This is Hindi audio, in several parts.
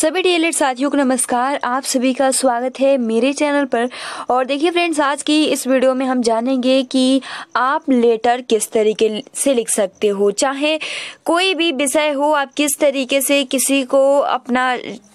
सभी डीएलएड साथियों को नमस्कार आप सभी का स्वागत है मेरे चैनल पर और देखिए फ्रेंड्स आज की इस वीडियो में हम जानेंगे कि आप लेटर किस तरीके से लिख सकते हो चाहे कोई भी विषय हो आप किस तरीके से किसी को अपना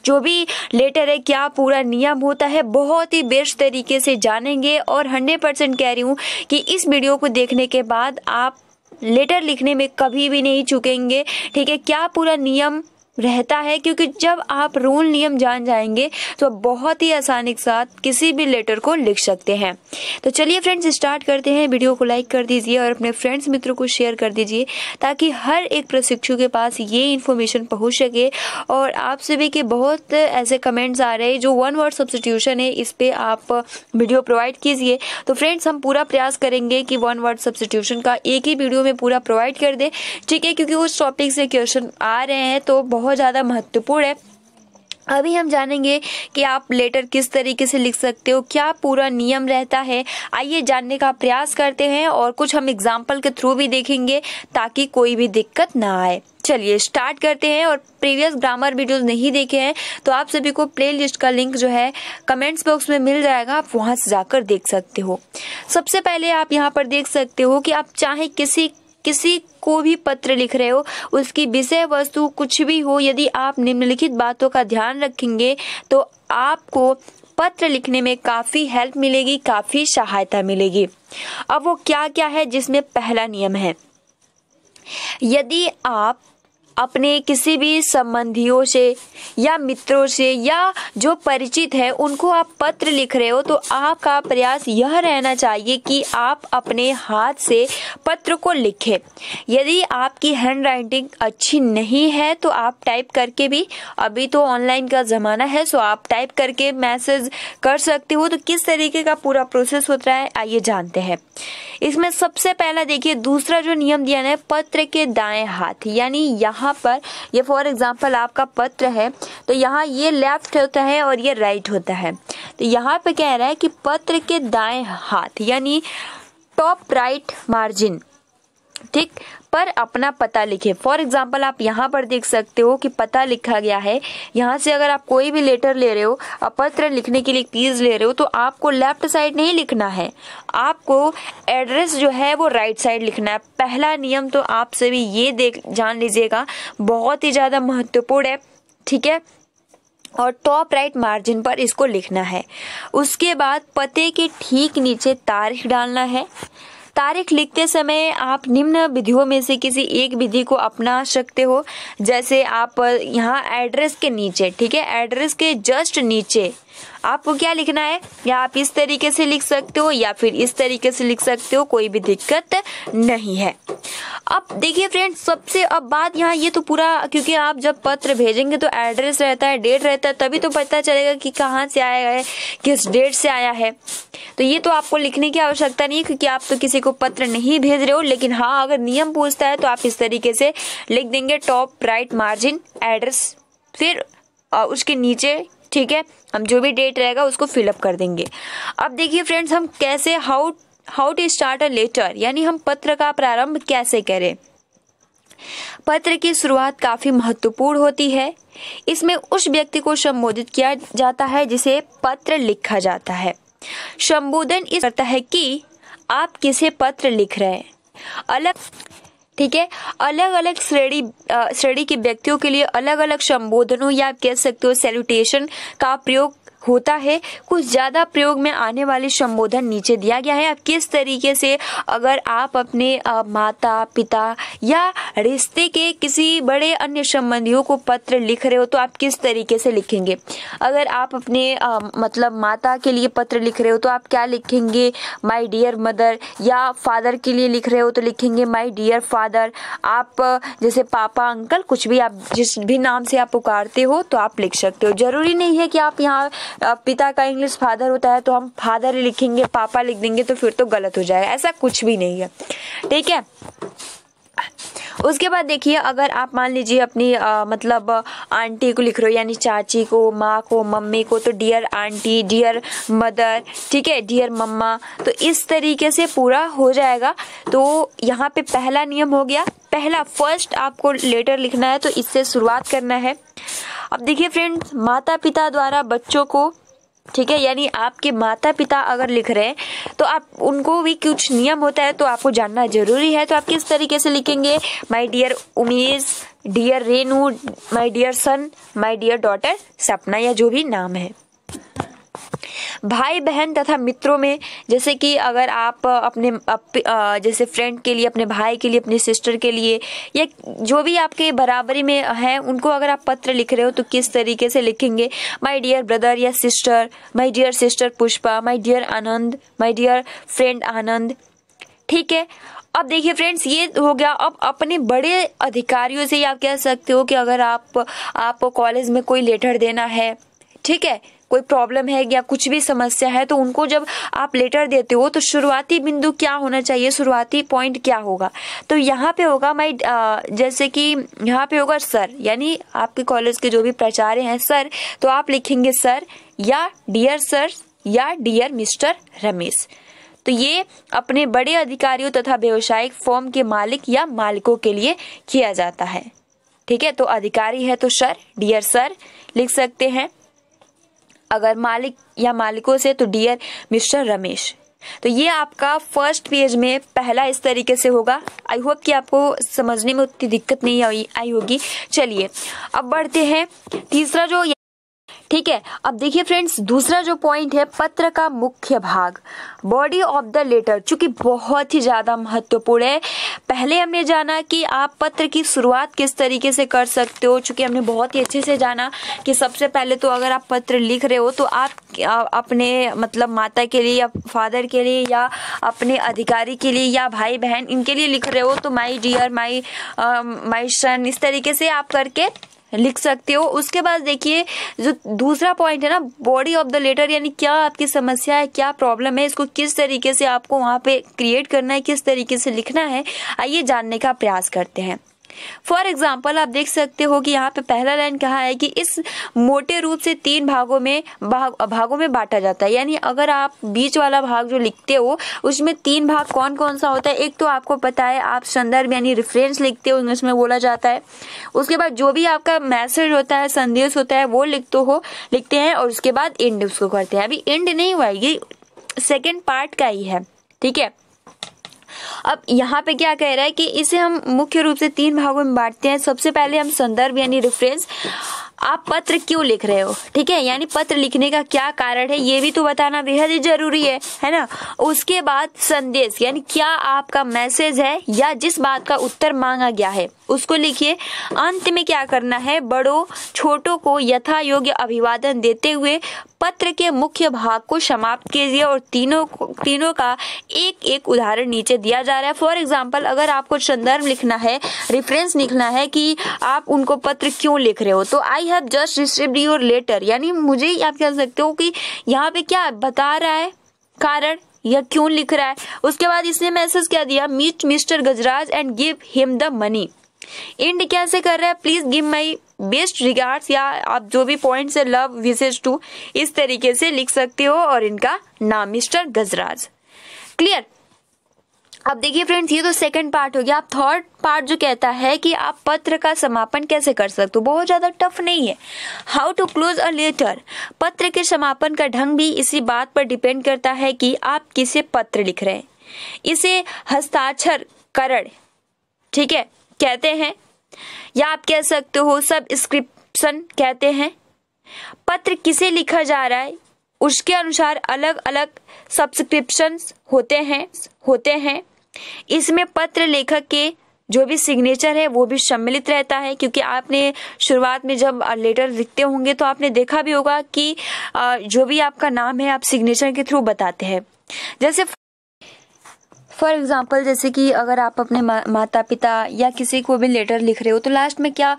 जो भी लेटर है क्या पूरा नियम होता है बहुत ही बेस्ट तरीके से जानेंगे और हंड्रेड परसेंट कह रही हूँ कि इस वीडियो को देखने के बाद आप लेटर लिखने में कभी भी नहीं चुकेंगे ठीक है क्या पूरा नियम रहता है क्योंकि जब आप रूल नियम जान जाएंगे तो आप बहुत ही आसानी के साथ किसी भी लेटर को लिख सकते हैं तो चलिए फ्रेंड्स स्टार्ट करते हैं वीडियो को लाइक कर दीजिए और अपने फ्रेंड्स मित्रों को शेयर कर दीजिए ताकि हर एक प्रशिक्षु के पास ये इन्फॉर्मेशन पहुँच सके और आप सभी के बहुत ऐसे कमेंट्स आ रहे हैं जो वन वर्ड सब्सटीट्यूशन है इस पर आप वीडियो प्रोवाइड कीजिए तो फ्रेंड्स हम पूरा प्रयास करेंगे कि वन वर्ड सब्सटीट्यूशन का एक ही वीडियो में पूरा प्रोवाइड कर दे ठीक है क्योंकि उस टॉपिक से क्वेश्चन आ रहे हैं तो बहुत बहुत ज़्यादा महत्वपूर्ण है अभी हम जानेंगे कि आप लेटर किस तरीके से लिख सकते हो क्या पूरा नियम रहता है आइए जानने का प्रयास करते हैं और कुछ हम एग्जाम्पल के थ्रू भी देखेंगे ताकि कोई भी दिक्कत ना आए चलिए स्टार्ट करते हैं और प्रीवियस ग्रामर वीडियोस नहीं देखे हैं तो आप सभी को प्लेलिस्ट का लिंक जो है कमेंट्स बॉक्स में मिल जाएगा आप वहां से जाकर देख सकते हो सबसे पहले आप यहां पर देख सकते हो कि आप चाहे किसी किसी को भी पत्र लिख रहे हो उसकी विषय वस्तु कुछ भी हो यदि आप निम्नलिखित बातों का ध्यान रखेंगे तो आपको पत्र लिखने में काफ़ी हेल्प मिलेगी काफ़ी सहायता मिलेगी अब वो क्या क्या है जिसमें पहला नियम है यदि आप अपने किसी भी संबंधियों से या मित्रों से या जो परिचित है उनको आप पत्र लिख रहे हो तो आपका प्रयास यह रहना चाहिए कि आप अपने हाथ से पत्र को लिखें यदि आपकी हैंड राइटिंग अच्छी नहीं है तो आप टाइप करके भी अभी तो ऑनलाइन का ज़माना है सो आप टाइप करके मैसेज कर सकते हो तो किस तरीके का पूरा प्रोसेस होता है आइए जानते हैं इसमें सबसे पहला देखिए दूसरा जो नियम दिया है पत्र के दाएँ हाथ यानी यहाँ यहाँ पर ये फॉर एग्ज़ाम्पल आपका पत्र है तो यहाँ ये लेफ़्ट होता है और ये राइट होता है तो यहाँ पे कह रहा है कि पत्र के दाएं हाथ यानी टॉप राइट मार्जिन ठीक पर अपना पता लिखें फॉर एग्जाम्पल आप यहाँ पर देख सकते हो कि पता लिखा गया है यहाँ से अगर आप कोई भी लेटर ले रहे हो आप पत्र लिखने के लिए पीज ले रहे हो तो आपको लेफ्ट साइड नहीं लिखना है आपको एड्रेस जो है वो राइट साइड लिखना है पहला नियम तो आप सभी ये देख जान लीजिएगा बहुत ही ज़्यादा महत्वपूर्ण है ठीक है और टॉप राइट मार्जिन पर इसको लिखना है उसके बाद पते के ठीक नीचे तारीख डालना है तारीख लिखते समय आप निम्न विधियों में से किसी एक विधि को अपना सकते हो जैसे आप यहाँ एड्रेस के नीचे ठीक है एड्रेस के जस्ट नीचे आपको क्या लिखना है या आप इस तरीके से लिख सकते हो या फिर इस तरीके से लिख सकते हो कोई भी दिक्कत नहीं है अब देखिए फ्रेंड सबसे अब बात यहाँ ये तो पूरा क्योंकि आप जब पत्र भेजेंगे तो एड्रेस रहता है डेट रहता है तभी तो पता चलेगा कि कहाँ से आया है किस डेट से आया है तो ये तो आपको लिखने की आवश्यकता नहीं है क्योंकि आप तो किसी को पत्र नहीं भेज रहे हो लेकिन हाँ अगर नियम पूछता है तो आप इस तरीके से लिख देंगे टॉप राइट मार्जिन एड्रेस फिर उसके नीचे ठीक है हम जो भी डेट रहेगा उसको फिलअप कर देंगे अब देखिए फ्रेंड्स हम कैसे how how to start a letter यानी हम पत्र का प्रारंभ कैसे करें पत्र की शुरुआत काफ़ी महत्वपूर्ण होती है इसमें उस व्यक्ति को संबोधित किया जाता है जिसे पत्र लिखा जाता है संबोधन इस करता है कि आप किसे पत्र लिख रहे हैं अलग ठीक है अलग अलग श्रेणी श्रेणी के व्यक्तियों के लिए अलग अलग संबोधनों या आप कह सकते हो सैल्यूटेशन का प्रयोग होता है कुछ ज़्यादा प्रयोग में आने वाले संबोधन नीचे दिया गया है आप किस तरीके से अगर आप अपने माता पिता या रिश्ते के किसी बड़े अन्य संबंधियों को पत्र लिख रहे हो तो आप किस तरीके से लिखेंगे अगर आप अपने आ, मतलब माता के लिए पत्र लिख रहे हो तो आप क्या लिखेंगे माई डियर मदर या फादर के लिए लिख रहे हो तो लिखेंगे माई डियर फादर आप जैसे पापा अंकल कुछ भी आप जिस भी नाम से आप पुकारते हो तो आप लिख सकते हो जरूरी नहीं है कि आप यहाँ पिता का इंग्लिश फादर होता है तो हम फादर लिखेंगे पापा लिख देंगे तो फिर तो गलत हो जाएगा ऐसा कुछ भी नहीं है ठीक है उसके बाद देखिए अगर आप मान लीजिए अपनी आ, मतलब आंटी को लिख रहे हो यानी चाची को माँ को मम्मी को तो डियर आंटी डियर मदर ठीक है डियर मम्मा तो इस तरीके से पूरा हो जाएगा तो यहाँ पे पहला नियम हो गया पहला फर्स्ट आपको लेटर लिखना है तो इससे शुरुआत करना है अब देखिए फ्रेंड्स माता पिता द्वारा बच्चों को ठीक है यानी आपके माता पिता अगर लिख रहे हैं तो आप उनको भी कुछ नियम होता है तो आपको जानना जरूरी है तो आप किस तरीके से लिखेंगे my dear Umesh dear Renu my dear son my dear daughter Sapna या जो भी नाम है भाई बहन तथा मित्रों में जैसे कि अगर आप अपने जैसे फ्रेंड के लिए अपने भाई के लिए अपने सिस्टर के लिए या जो भी आपके बराबरी में हैं उनको अगर आप पत्र लिख रहे हो तो किस तरीके से लिखेंगे माय डियर ब्रदर या sister my dear sister Pushpa my dear Anand my dear friend Anand ठीक है अब देखिए फ्रेंड्स ये हो गया अब अपने बड़े अधिकारियों से ही आप कह सकते हो कि अगर आप आपको कॉलेज में कोई लेटर देना है ठीक है कोई प्रॉब्लम है या कुछ भी समस्या है तो उनको जब आप लेटर देते हो तो शुरुआती बिंदु क्या होना चाहिए शुरुआती पॉइंट क्या होगा तो यहाँ पे होगा माई जैसे कि यहाँ पे होगा सर यानी आपके कॉलेज के जो भी प्राचार्य हैं सर तो आप लिखेंगे सर या डियर सर या डियर मिस्टर रमेश तो ये अपने बड़े अधिकारियों तथा व्यवसायिक फॉर्म के मालिक या मालिकों के लिए किया जाता है ठीक है तो अधिकारी है तो सर डियर सर लिख सकते हैं अगर मालिक या मालिकों से तो डियर मिस्टर रमेश तो ये आपका फर्स्ट पेज में पहला इस तरीके से होगा आई होप कि आपको समझने में उतनी दिक्कत नहीं आई होगी चलिए अब बढ़ते हैं तीसरा जो ठीक है अब देखिए फ्रेंड्स दूसरा जो पॉइंट है पत्र का मुख्य भाग बॉडी ऑफ द लेटर चूंकि बहुत ही ज़्यादा महत्वपूर्ण है पहले हमने जाना कि आप पत्र की शुरुआत किस तरीके से कर सकते हो चूंकि हमने बहुत ही अच्छे से जाना कि सबसे पहले तो अगर आप पत्र लिख रहे हो तो आप अपने मतलब माता के लिए या फादर के लिए या अपने अधिकारी के लिए या भाई बहन इनके लिए लिख रहे हो तो माई डियर माई माई सन इस तरीके से आप करके लिख सकते हो उसके बाद देखिए जो दूसरा पॉइंट है ना बॉडी ऑफ द लेटर यानी क्या आपकी समस्या है क्या प्रॉब्लम है इसको किस तरीके से आपको वहाँ पे क्रिएट करना है किस तरीके से लिखना है आइए जानने का प्रयास करते हैं फॉर एग्जाम्पल आप देख सकते हो कि यहाँ पे पहला लाइन कहा है कि इस मोटे रूप से तीन भागों में भाग भागों में बांटा जाता है यानी अगर आप बीच वाला भाग जो लिखते हो उसमें तीन भाग कौन कौन सा होता है एक तो आपको पता है आप संदर्भ यानी रेफरेंस लिखते हो इंग्लिश में बोला जाता है उसके बाद जो भी आपका मैसेज होता है संदेश होता है वो लिखते हो लिखते हैं और उसके बाद एंड उसको करते हैं अभी एंड नहीं हुआ ये सेकेंड पार्ट का ही है ठीक है अब यहाँ पे क्या कह रहा है कि इसे हम मुख्य रूप से तीन भागों में बांटते हैं सबसे पहले हम संदर्भ यानी रेफरेंस आप पत्र क्यों लिख रहे हो ठीक है यानी पत्र लिखने का क्या कारण है ये भी तो बताना बेहद ही जरूरी है है ना उसके बाद संदेश यानी क्या आपका मैसेज है या जिस बात का उत्तर मांगा गया है उसको लिखिए अंत में क्या करना है बड़ों छोटों को यथा योग्य अभिवादन देते हुए पत्र के मुख्य भाग को समाप्त कीजिए और तीनों तीनों का एक एक उदाहरण नीचे दिया जा रहा है फॉर एग्जाम्पल अगर आपको संदर्भ लिखना है रेफरेंस लिखना है कि आप उनको पत्र क्यों लिख रहे हो तो I have just receive your letter यानी मुझे आप कह सकते हो कि यहाँ पे क्या बता रहा है कारण यह क्यों लिख रहा है उसके बाद इसने मैसेज क्या दिया meet mister Gajraj and give him the money end कैसे कर रहे हैं please give my best regards या आप जो भी पॉइंट्स है लव विशेज टू इस तरीके से लिख सकते हो और इनका नाम मिस्टर गजराज क्लियर अब देखिए फ्रेंड्स ये तो सेकंड पार्ट हो गया आप थर्ड पार्ट जो कहता है कि आप पत्र का समापन कैसे कर सकते हो बहुत ज़्यादा टफ नहीं है how to close a letter पत्र के समापन का ढंग भी इसी बात पर डिपेंड करता है कि आप किसे पत्र लिख रहे हैं इसे हस्ताक्षर करण ठीक है कहते हैं या आप कह सकते हो सबस्क्रिप्शन कहते हैं पत्र किसे लिखा जा रहा है उसके अनुसार अलग अलग सब्सक्रिप्शन होते हैं होते हैं इसमें पत्र लेखक के जो भी सिग्नेचर है वो भी सम्मिलित रहता है क्योंकि आपने शुरुआत में जब लेटर लिखते होंगे तो आपने देखा भी होगा कि जो भी आपका नाम है आप सिग्नेचर के थ्रू बताते हैं जैसे फॉर एग्जाम्पल जैसे कि अगर आप अपने मा, माता पिता या किसी को भी लेटर लिख रहे हो तो लास्ट में क्या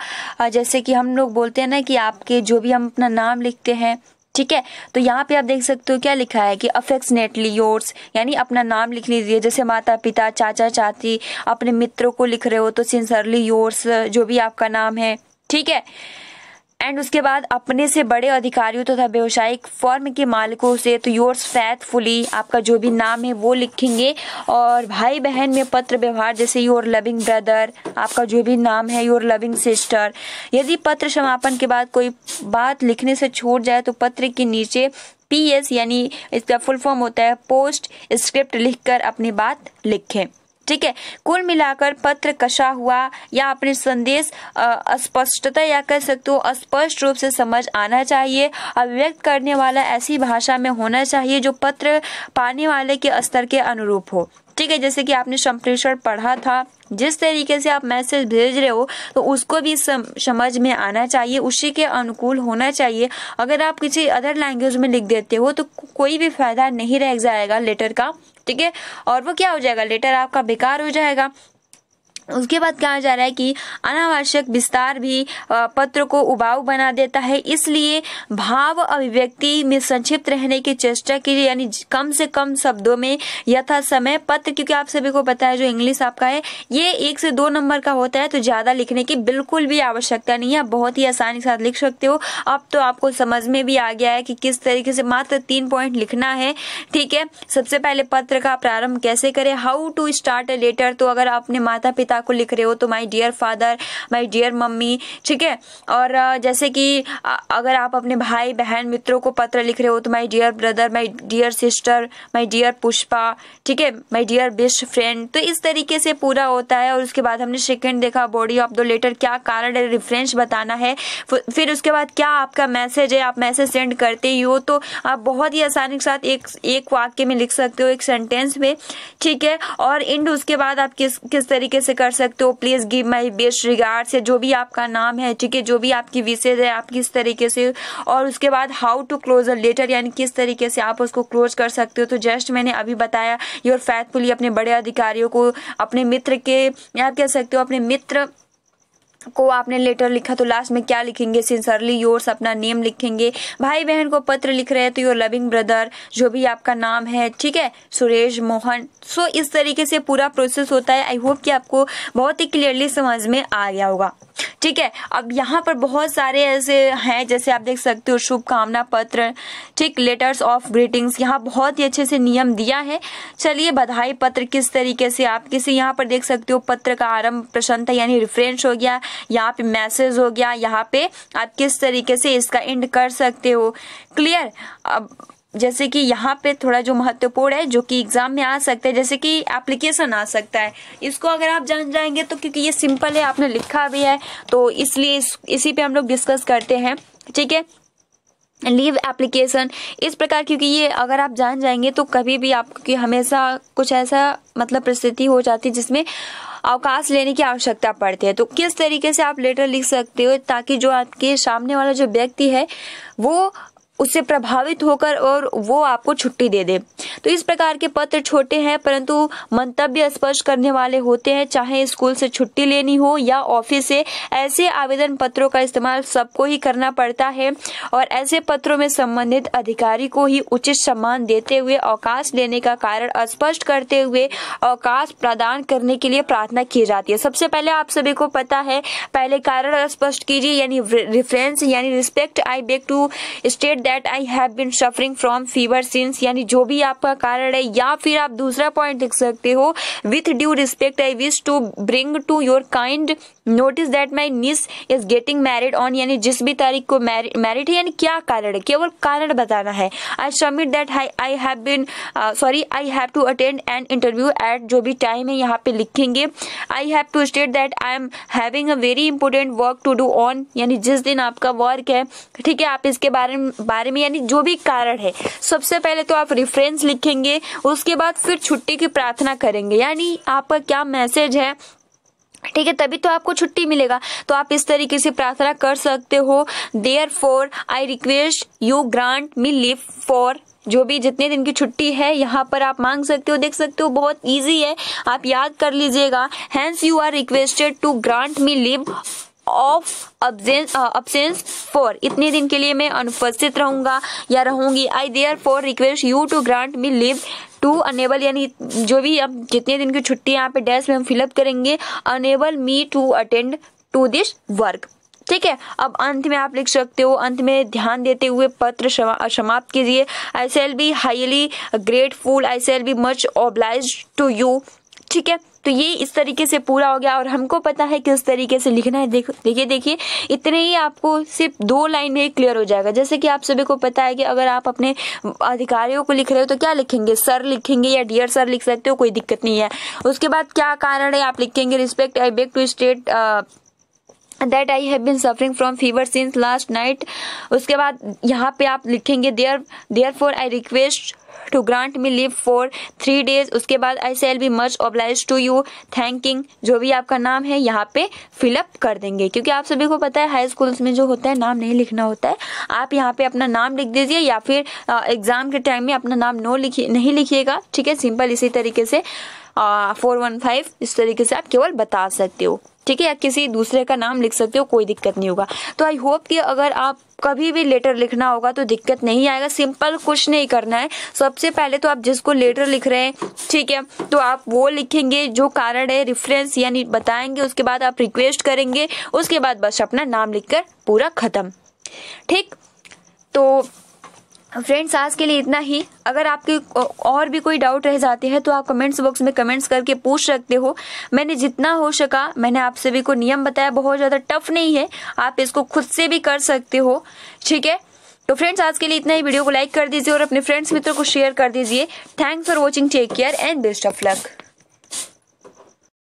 जैसे कि हम लोग बोलते हैं ना कि आपके जो भी हम अपना नाम लिखते हैं ठीक है तो यहाँ पे आप देख सकते हो क्या लिखा है कि अफेक्सनेटली योर्स यानी अपना नाम लिख लीजिए जैसे माता पिता चाचा चाची अपने मित्रों को लिख रहे हो तो सिंसरली योर्स जो भी आपका नाम है ठीक है एंड उसके बाद अपने से बड़े अधिकारियों तथा तो व्यवसायिक फॉर्म के मालिकों से तो योर्स फैथफुली आपका जो भी नाम है वो लिखेंगे और भाई बहन में पत्र व्यवहार जैसे योर लविंग ब्रदर आपका जो भी नाम है योर लविंग सिस्टर यदि पत्र समापन के बाद कोई बात लिखने से छूट जाए तो पत्र के नीचे पी यानी इसका फुल फॉर्म होता है पोस्ट स्क्रिप्ट लिखकर अपनी बात लिखें ठीक है कुल मिलाकर पत्र कशा हुआ या अपने संदेश अस्पष्टता या कह सकते हो अस्पष्ट रूप से समझ आना चाहिए अभिव्यक्त करने वाला ऐसी भाषा में होना चाहिए जो पत्र पाने वाले के स्तर के अनुरूप हो ठीक है जैसे कि आपने संप्रेषण पढ़ा था जिस तरीके से आप मैसेज भेज रहे हो तो उसको भी सम, समझ में आना चाहिए उसी के अनुकूल होना चाहिए अगर आप किसी अदर लैंग्वेज में लिख देते हो तो कोई भी फायदा नहीं रह जाएगा लेटर का ठीक है और वो क्या हो जाएगा लेटर आपका बेकार हो जाएगा उसके बाद कहा जा रहा है कि अनावश्यक विस्तार भी पत्र को उबाऊ बना देता है इसलिए भाव अभिव्यक्ति में संक्षिप्त रहने की चेष्टा कीजिए यानी कम से कम शब्दों में यथा समय पत्र क्योंकि आप सभी को पता है जो इंग्लिश आपका है ये एक से दो नंबर का होता है तो ज़्यादा लिखने की बिल्कुल भी आवश्यकता नहीं है आप बहुत ही आसानी के साथ लिख सकते हो अब तो आपको समझ में भी आ गया है कि किस तरीके से मात्र तीन पॉइंट लिखना है ठीक है सबसे पहले पत्र का प्रारंभ कैसे करें how to start a letter तो अगर आपने माता पिता को लिख रहे हो तो my dear father my dear mummy ठीक है और जैसे कि अगर आप अपने भाई बहन मित्रों को पत्र लिख रहे हो तो my dear brother my dear sister my dear Pushpa ठीक है माई डियर बेस्ट फ्रेंड तो इस तरीके से पूरा होता है और उसके बाद हमने सेकेंड देखा बॉडी ऑफ द लेटर क्या कारण है रेफरेंस बताना है फिर उसके बाद क्या आपका मैसेज है आप मैसेज सेंड करते ही हो तो आप बहुत ही आसानी के साथ एक एक वाक्य में लिख सकते हो एक सेंटेंस में ठीक है और इंड उसके बाद आप किस किस तरीके से कर सकते हो please give my best regards या जो भी आपका नाम है ठीक है जो भी आपकी विशेज है आप किस तरीके से और उसके बाद how to close a letter यानी किस तरीके से आप उसको क्लोज कर सकते हो तो जस्ट मैंने अभी बताया योर फैथफुली अपने बड़े अधिकारियों को अपने मित्र के आप कह सकते हो अपने मित्र को आपने लेटर लिखा तो लास्ट में क्या लिखेंगे सिंसरली योर्स अपना नेम लिखेंगे भाई बहन को पत्र लिख रहे हैं तो योर लविंग ब्रदर जो भी आपका नाम है ठीक है सुरेश मोहन सो इस तरीके से पूरा प्रोसेस होता है आई होप कि आपको बहुत ही क्लियरली समझ में आ गया होगा ठीक है अब यहाँ पर बहुत सारे ऐसे हैं जैसे आप देख सकते हो शुभकामना पत्र ठीक लेटर्स ऑफ ग्रीटिंग्स यहाँ बहुत ही अच्छे से नियम दिया है चलिए बधाई पत्र किस तरीके से आप किसे यहाँ पर देख सकते हो पत्र का आरंभ प्रसन्नता यानी रिफ्रेंस हो गया यहाँ पे मैसेज हो गया यहाँ पे आप किस तरीके से इसका एंड कर सकते हो क्लियर अब जैसे कि यहाँ पे थोड़ा जो महत्वपूर्ण है जो कि एग्जाम में आ सकता है जैसे कि एप्लीकेशन आ सकता है इसको अगर आप जान जाएंगे तो क्योंकि ये सिंपल है आपने लिखा भी है तो इसलिए इस, इसी पे हम लोग डिस्कस करते हैं ठीक है लीव एप्लीकेशन इस प्रकार क्योंकि ये अगर आप जान जाएंगे तो कभी भी आपकी हमेशा कुछ ऐसा मतलब परिस्थिति हो जाती है जिसमें अवकाश लेने की आवश्यकता पड़ती है तो किस तरीके से आप लेटर लिख सकते हो ताकि जो आपके सामने वाला जो व्यक्ति है वो उससे प्रभावित होकर और वो आपको छुट्टी दे दे तो इस प्रकार के पत्र छोटे हैं परंतु मंतव्य स्पष्ट करने वाले होते हैं चाहे स्कूल से छुट्टी लेनी हो या ऑफिस से ऐसे आवेदन पत्रों का इस्तेमाल सबको ही करना पड़ता है और ऐसे पत्रों में संबंधित अधिकारी को ही उचित सम्मान देते हुए अवकाश लेने का कारण स्पष्ट करते हुए अवकाश प्रदान करने के लिए प्रार्थना की जाती है सबसे पहले आप सभी को पता है पहले कारण स्पष्ट कीजिए यानी रेफरेंस यानी respect I beg to state that I have been suffering from fever since यानी जो भी आपका कारण है या फिर आप दूसरा पॉइंट लिख सकते हो with due respect I wish to bring to your kind notice that my niece is getting married on यानी जिस भी तारीख को मैरिड है यानी क्या कारण है केवल कारण बताना है I submit that I have been sorry I have to attend an interview at जो भी टाइम है यहाँ पे लिखेंगे I have to state that I am having a very important work to do on यानी जिस दिन आपका वर्क है ठीक है आप इसके बारे बारे में यानी जो भी कारण है सबसे पहले तो आप रिफ्रेंस लिखेंगे उसके बाद फिर छुट्टी की प्रार्थना करेंगे यानी आपका क्या मैसेज है ठीक है तभी तो आपको छुट्टी मिलेगा तो आप इस तरीके से प्रार्थना कर सकते हो therefore I request you grant me leave for जो भी जितने दिन की छुट्टी है यहाँ पर आप मांग सकते हो देख सकते हो बहुत इजी है आप याद कर लीजिएगा hence you are requested to grant me leave of absence for इतने दिन के लिए मैं अनुपस्थित रहूंगा या रहूंगी I therefore request you to grant me leave to enable यानी जो भी अब जितने दिन की छुट्टी यहाँ पे डैश में हम फिलअप करेंगे enable me to attend to this work ठीक है अब अंत में आप लिख सकते हो अंत में ध्यान देते हुए पत्र समाप्त कीजिए I shall be highly grateful I shall be much obliged to you ठीक है तो ये इस तरीके से पूरा हो गया और हमको पता है किस तरीके से लिखना है देखो देखिए देखिए इतने ही आपको सिर्फ दो लाइन में क्लियर हो जाएगा जैसे कि आप सभी को पता है कि अगर आप अपने अधिकारियों को लिख रहे हो तो क्या लिखेंगे सर लिखेंगे या डियर सर लिख सकते हो कोई दिक्कत नहीं है उसके बाद क्या कारण है आप लिखेंगे respect I beg to state that I have been suffering from fever since last night उसके बाद यहाँ पे आप लिखेंगे there therefore I request to grant me leave for three days उसके बाद I shall be much obliged to you thanking जो भी आपका नाम है यहाँ पे फिलअप कर देंगे क्योंकि आप सभी को पता है हाई स्कूल्स में जो होता है नाम नहीं लिखना होता है आप यहाँ पे अपना नाम लिख दीजिए या फिर एग्जाम के टाइम में अपना नाम नो लिखिए नहीं लिखिएगा ठीक है सिंपल इसी तरीके से फोर वन फाइव इस तरीके से आप केवल बता सकते हो ठीक है या किसी दूसरे का नाम लिख सकते हो कोई दिक्कत नहीं होगा तो आई होप कि अगर आप कभी भी लेटर लिखना होगा तो दिक्कत नहीं आएगा सिंपल कुछ नहीं करना है सबसे पहले तो आप जिसको लेटर लिख रहे हैं ठीक है तो आप वो लिखेंगे जो कारण है रिफरेंस यानी बताएंगे उसके बाद आप रिक्वेस्ट करेंगे उसके बाद बस अपना नाम लिखकर पूरा ख़त्म ठीक तो फ्रेंड्स आज के लिए इतना ही अगर आपके और भी कोई डाउट रह जाते हैं तो आप कमेंट्स बॉक्स में कमेंट्स करके पूछ सकते हो मैंने जितना हो सका मैंने आप सभी को नियम बताया बहुत ज़्यादा टफ नहीं है आप इसको खुद से भी कर सकते हो ठीक है तो फ्रेंड्स आज के लिए इतना ही वीडियो को लाइक कर दीजिए और अपने फ्रेंड्स मित्रों को शेयर कर दीजिए thanks for watching take care and best of luck